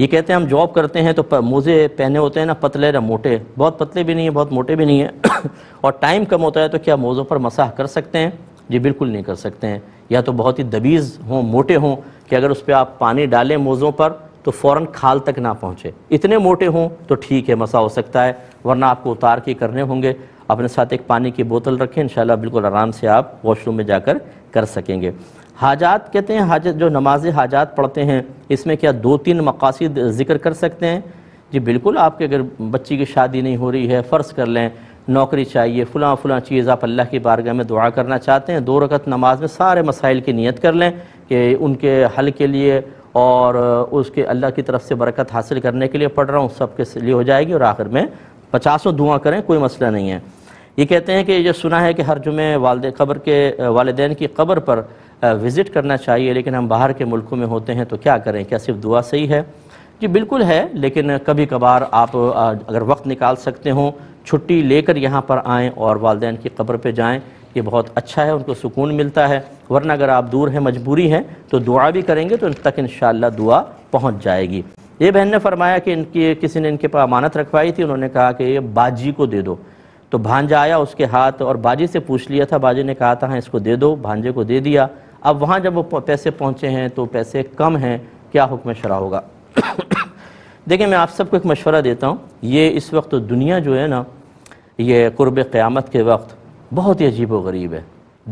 ये कहते हैं हम जॉब करते हैं तो मोजे पहने होते हैं ना पतले ना मोटे बहुत पतले भी नहीं है बहुत मोटे भी नहीं है और टाइम कम होता है तो क्या मोज़ों पर मसाह कर सकते हैं जी बिल्कुल नहीं कर सकते हैं या तो बहुत ही दबीज़ हों मोटे हों कि अगर उस पर आप पानी डालें मोज़ों पर तो फ़ौर खाल तक ना पहुँचे इतने मोटे हों तो ठीक है मसा हो सकता है वरना आपको उतार के करने होंगे अपने साथ एक पानी की बोतल रखें इन बिल्कुल आराम से आप वॉशरूम में जाकर कर सकेंगे हाजात कहते हैं हाजत जो नमाज हाजात पढ़ते हैं इसमें क्या दो तीन मकासद ज़िक्र कर सकते हैं जी बिल्कुल आपके अगर बच्ची की शादी नहीं हो रही है फ़र्ज़ कर लें नौकरी चाहिए फ़लाँ फ़लाँ चीज़ आप अल्लाह की बारगाह में दुआ करना चाहते हैं दो रकत नमाज में सारे मसाइल की नीयत कर लें कि उनके हल के लिए और उसके अल्लाह की तरफ से बरकत हासिल करने के लिए पढ़ रहा हूँ सब के लिए हो जाएगी और आखिर में पचासों दुआ करें कोई मसला नहीं है ये कहते हैं कि ये सुना है कि हर जुमे वालद कब्र के वालदेन की कब्र पर विज़िट करना चाहिए लेकिन हम बाहर के मुल्कों में होते हैं तो क्या करें क्या सिर्फ दुआ सही है जी बिल्कुल है लेकिन कभी कभार आप अगर वक्त निकाल सकते हो छुट्टी लेकर यहाँ पर आएँ और वालदेन की कब्र पर जाएँ ये बहुत अच्छा है उनको सुकून मिलता है वरना अगर आप दूर हैं मजबूरी हैं तो दुआ भी करेंगे तो इन तक इन दुआ पहुँच जाएगी ये बहन ने फरमाया कि इनकी किसी ने इनके पास अमानत रखवाई थी उन्होंने कहा कि ये बाजी को दे दो तो भांजा आया उसके हाथ और बाजी से पूछ लिया था बाजी ने कहा था हाँ इसको दे दो भांजे को दे दिया अब वहाँ जब वो पैसे पहुँचे हैं तो पैसे कम हैं क्या हुक्म शरा होगा देखिए मैं आप सबको एक मशवरा देता हूँ ये इस वक्त दुनिया जो है ना ये क़ुरब क़्यामत के वक्त बहुत ही अजीब व गरीब है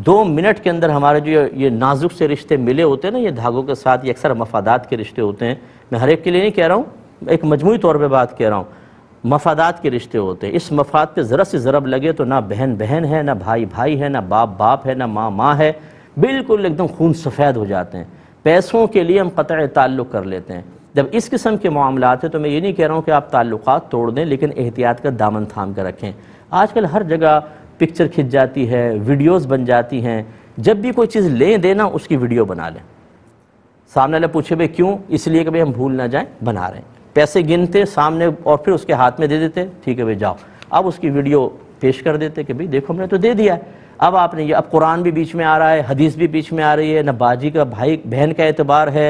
दो मिनट के अंदर हमारे जो ये नाजुक से रिश्ते मिले होते हैं ना ये धागों के साथ ये अक्सर मफादात के रिश्ते होते हैं मैं हर एक के लिए नहीं कह रहा हूँ एक मजमू तौर पर बात कह रहा हूँ मफादात के रिश्ते होते हैं इस मफाद पर ज़रा से ज़रब लगे तो ना बहन बहन है ना भाई भाई है ना बाप बाप है ना माँ माँ है बिल्कुल एकदम खून सफ़ेद हो जाते हैं पैसों के लिए हम क़तः ताल्लुक़ कर लेते हैं जब इस किस्म के मामला हैं तो मैं ये नहीं कह रहा हूँ कि आप ताल्लुक़ तोड़ दें लेकिन एहतियात का दामन थाम कर रखें आजकल हर जगह पिक्चर खिंच जाती है वीडियोज़ बन जाती हैं जब भी कोई चीज़ लें देना उसकी वीडियो बना लें सामने वाले पूछे भाई क्यों इसलिए कि भाई हम भूल ना जाएं बना रहे हैं पैसे गिनते सामने और फिर उसके हाथ में दे देते ठीक है भाई जाओ अब उसकी वीडियो पेश कर देते कि भाई देखो हमने तो दे दिया है अब आपने ये अब कुरान भी बीच में आ रहा है हदीस भी बीच में आ रही है ना बाजी का भाई बहन का एतबार है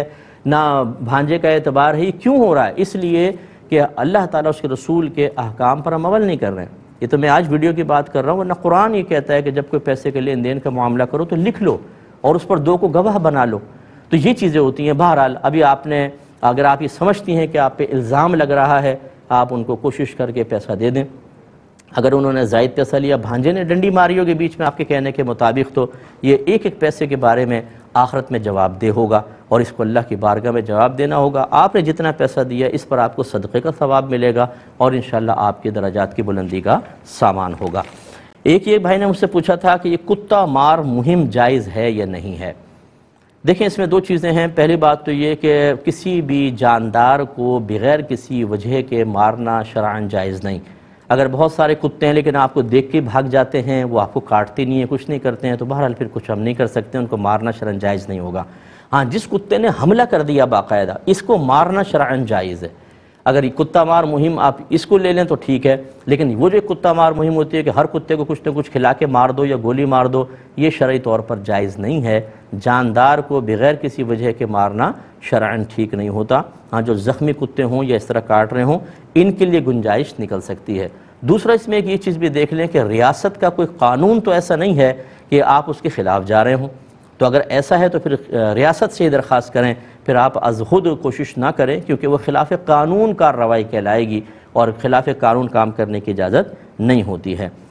ना भांजे का एतबार है ये क्यों हो रहा है इसलिए कि अल्लाह ताला उसके रसूल के अहकाम पर हम अमल नहीं कर रहे हैं ये तो मैं आज वीडियो की बात कर रहा हूँ वरना कुरान ये कहता है कि जब कोई पैसे के लेन देन का मामला करो तो लिख लो और उस पर दो को गवाह बना लो तो ये चीज़ें होती हैं बहरहाल अभी आपने अगर आप ये समझती हैं कि आप पे इल्ज़ाम लग रहा है आप उनको कोशिश करके पैसा दे दें अगर उन्होंने जायद पैसा लिया भांजे ने डंडी मारियों के बीच में आपके कहने के मुताबिक तो ये एक एक पैसे के बारे में आखरत में जवाब दे होगा और इसको अल्लाह की बारगाह में जवाब देना होगा आपने जितना पैसा दिया इस पर आपको सदक़े का सवाब मिलेगा और इन आपके दराजात की बुलंदी का सामान होगा एक ये भाई ने मुझसे पूछा था कि ये कुत्ता मार मुहिम जायज़ है या नहीं है देखें इसमें दो चीज़ें हैं पहली बात तो ये कि किसी भी जानदार को बग़ैर किसी वजह के मारना शरान जायज़ नहीं अगर बहुत सारे कुत्ते हैं लेकिन आपको देख के भाग जाते हैं वो आपको काटते नहीं है कुछ नहीं करते हैं तो बहरहाल फिर कुछ हम नहीं कर सकते उनको मारना शरण जायज़ नहीं होगा हाँ जिस कुत्ते ने हमला कर दिया बाकायदा इसको मारना शरण जायज़ है अगर कुत्ता मार मुहिम आप इसको ले लें तो ठीक है लेकिन वो जो कुत्ता मार मुहिम होती है कि हर कुत्ते को कुछ ना कुछ खिला के मार दो या गोली मार दो ये शर्य तौर पर जायज़ नहीं है जानदार को बगैर किसी वजह के मारना शरान ठीक नहीं होता हाँ जो ज़ख्मी कुत्ते हों या इस तरह काट रहे हों इनके लिए गुंजाइश निकल सकती है दूसरा इसमें एक ये चीज़ भी देख लें कि रियासत का कोई कानून तो ऐसा नहीं है कि आप उसके ख़िलाफ़ जा रहे हों तो अगर ऐसा है तो फिर रियासत से ही दरख्वास्त करें फिर आप अज खुद कोशिश ना करें क्योंकि वह खिलाफ कानून कार्रवाई कहलाएगी और खिलाफ कानून काम करने की इजाज़त नहीं होती है